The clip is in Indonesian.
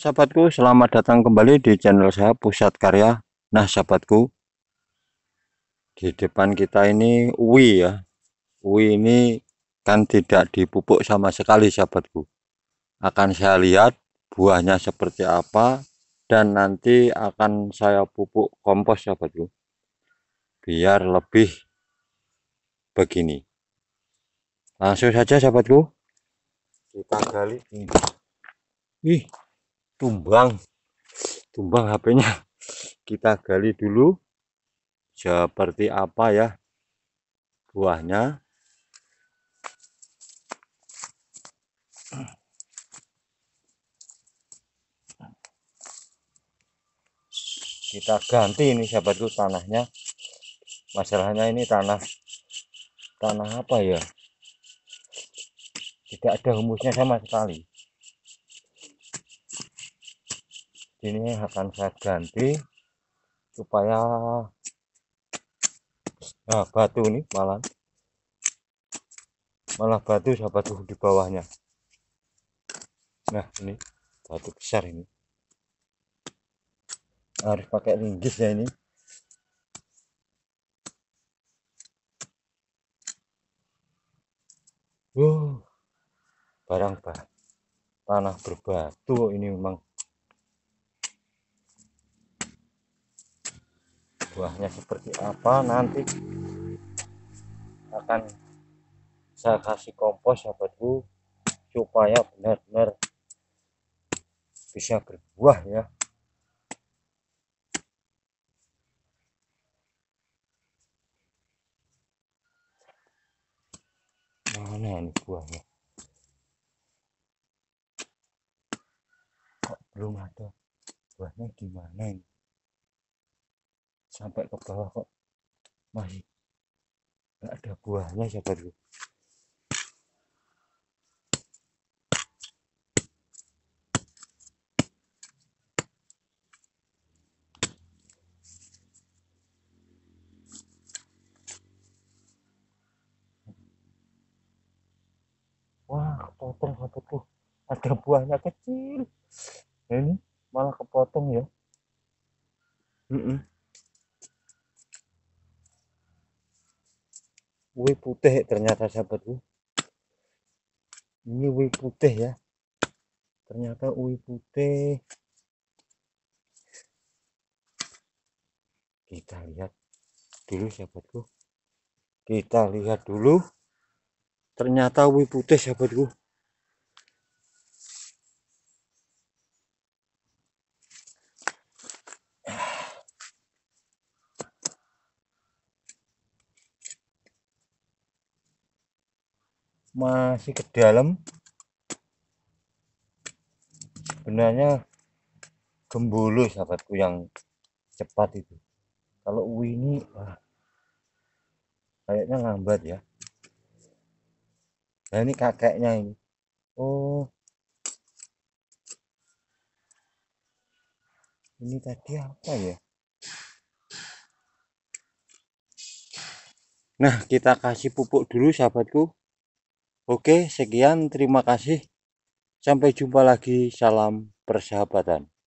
Sahabatku, selamat datang kembali di channel saya Pusat Karya. Nah, sahabatku, di depan kita ini uwi ya. Uwi ini kan tidak dipupuk sama sekali, sahabatku. Akan saya lihat buahnya seperti apa dan nanti akan saya pupuk kompos, sahabatku. Biar lebih begini. Langsung saja, sahabatku. Kita gali. ini. Ih, tumbang tumbang HP-nya kita gali dulu seperti apa ya buahnya kita ganti ini sahabatku tanahnya masalahnya ini tanah tanah apa ya tidak ada humusnya sama sekali ini akan saya ganti supaya nah, batu ini malah malah batu sahabat tuh di bawahnya nah ini batu besar ini harus pakai linggis ya ini uh barang bah tanah berbatu ini memang buahnya seperti apa nanti akan saya kasih kompos sahabatku supaya benar-benar bisa berbuah ya mana ini buahnya kok belum ada buahnya gimana ini sampai ke bawah kok masih nggak ada buahnya ya baru Wah, kepotong tuh Ada buahnya kecil. Ini malah kepotong ya. Mm -mm. wih putih ya ternyata sahabatku ini wih putih ya ternyata wih putih kita lihat dulu sahabatku kita lihat dulu ternyata wih putih sahabatku masih ke dalam sebenarnya gembulu, sahabatku yang cepat itu kalau ini wah, kayaknya lambat ya nah ini kakeknya ini oh ini tadi apa ya nah kita kasih pupuk dulu sahabatku Oke, sekian. Terima kasih. Sampai jumpa lagi. Salam persahabatan.